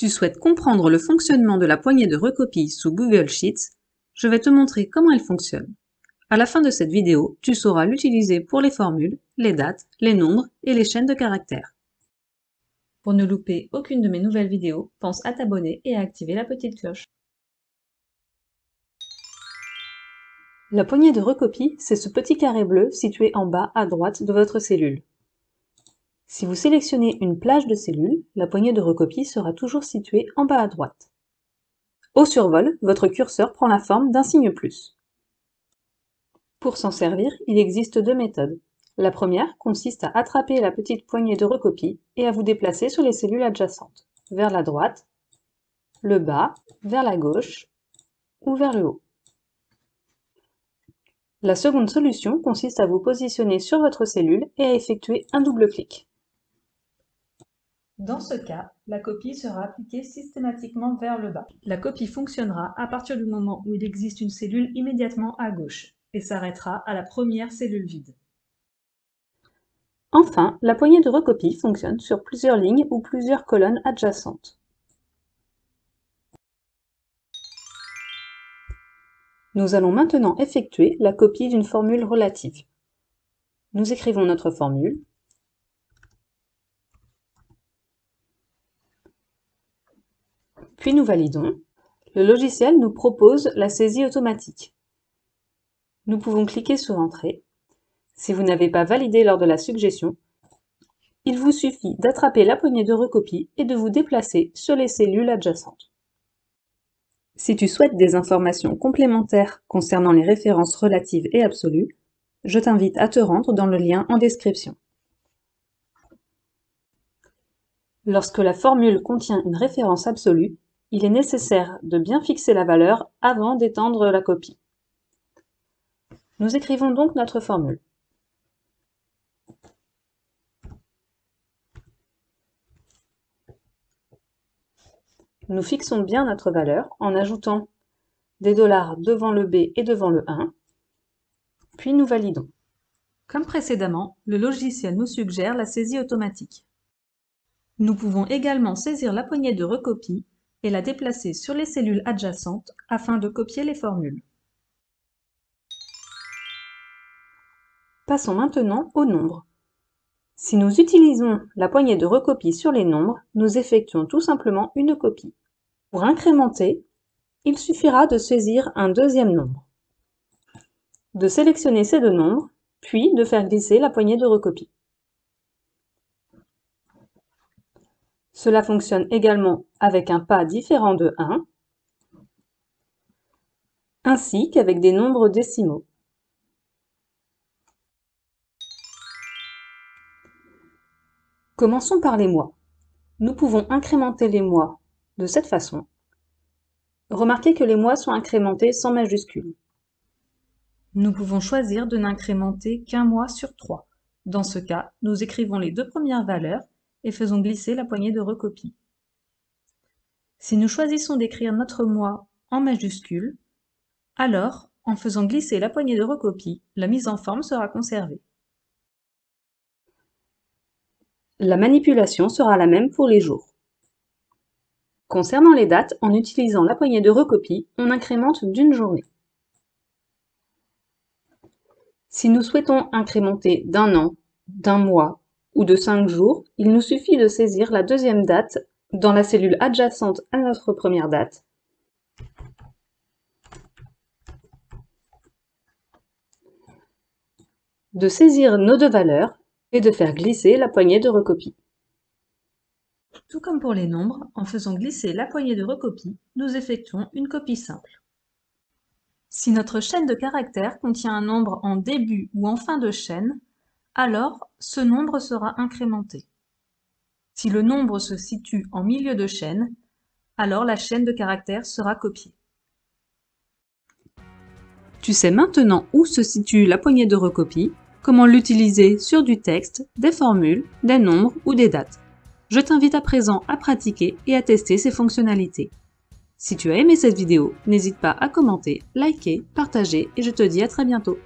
tu souhaites comprendre le fonctionnement de la poignée de recopie sous Google Sheets, je vais te montrer comment elle fonctionne. À la fin de cette vidéo, tu sauras l'utiliser pour les formules, les dates, les nombres et les chaînes de caractères. Pour ne louper aucune de mes nouvelles vidéos, pense à t'abonner et à activer la petite cloche. La poignée de recopie, c'est ce petit carré bleu situé en bas à droite de votre cellule. Si vous sélectionnez une plage de cellules, la poignée de recopie sera toujours située en bas à droite. Au survol, votre curseur prend la forme d'un signe plus. Pour s'en servir, il existe deux méthodes. La première consiste à attraper la petite poignée de recopie et à vous déplacer sur les cellules adjacentes, vers la droite, le bas, vers la gauche ou vers le haut. La seconde solution consiste à vous positionner sur votre cellule et à effectuer un double clic. Dans ce cas, la copie sera appliquée systématiquement vers le bas. La copie fonctionnera à partir du moment où il existe une cellule immédiatement à gauche et s'arrêtera à la première cellule vide. Enfin, la poignée de recopie fonctionne sur plusieurs lignes ou plusieurs colonnes adjacentes. Nous allons maintenant effectuer la copie d'une formule relative. Nous écrivons notre formule puis nous validons, le logiciel nous propose la saisie automatique. Nous pouvons cliquer sur Entrée. Si vous n'avez pas validé lors de la suggestion, il vous suffit d'attraper la poignée de recopie et de vous déplacer sur les cellules adjacentes. Si tu souhaites des informations complémentaires concernant les références relatives et absolues, je t'invite à te rendre dans le lien en description. Lorsque la formule contient une référence absolue, il est nécessaire de bien fixer la valeur avant d'étendre la copie. Nous écrivons donc notre formule. Nous fixons bien notre valeur en ajoutant des dollars devant le B et devant le 1, puis nous validons. Comme précédemment, le logiciel nous suggère la saisie automatique. Nous pouvons également saisir la poignée de recopie et la déplacer sur les cellules adjacentes afin de copier les formules. Passons maintenant aux nombres. Si nous utilisons la poignée de recopie sur les nombres, nous effectuons tout simplement une copie. Pour incrémenter, il suffira de saisir un deuxième nombre, de sélectionner ces deux nombres, puis de faire glisser la poignée de recopie. Cela fonctionne également avec un pas différent de 1, ainsi qu'avec des nombres décimaux. Commençons par les mois. Nous pouvons incrémenter les mois de cette façon. Remarquez que les mois sont incrémentés sans majuscule. Nous pouvons choisir de n'incrémenter qu'un mois sur trois. Dans ce cas, nous écrivons les deux premières valeurs et faisons glisser la poignée de recopie. Si nous choisissons d'écrire notre mois en majuscule, alors, en faisant glisser la poignée de recopie, la mise en forme sera conservée. La manipulation sera la même pour les jours. Concernant les dates, en utilisant la poignée de recopie, on incrémente d'une journée. Si nous souhaitons incrémenter d'un an, d'un mois ou de 5 jours, il nous suffit de saisir la deuxième date dans la cellule adjacente à notre première date. de saisir nos deux valeurs et de faire glisser la poignée de recopie. Tout comme pour les nombres, en faisant glisser la poignée de recopie, nous effectuons une copie simple. Si notre chaîne de caractères contient un nombre en début ou en fin de chaîne, alors ce nombre sera incrémenté. Si le nombre se situe en milieu de chaîne, alors la chaîne de caractères sera copiée. Tu sais maintenant où se situe la poignée de recopie, comment l'utiliser sur du texte, des formules, des nombres ou des dates. Je t'invite à présent à pratiquer et à tester ces fonctionnalités. Si tu as aimé cette vidéo, n'hésite pas à commenter, liker, partager et je te dis à très bientôt.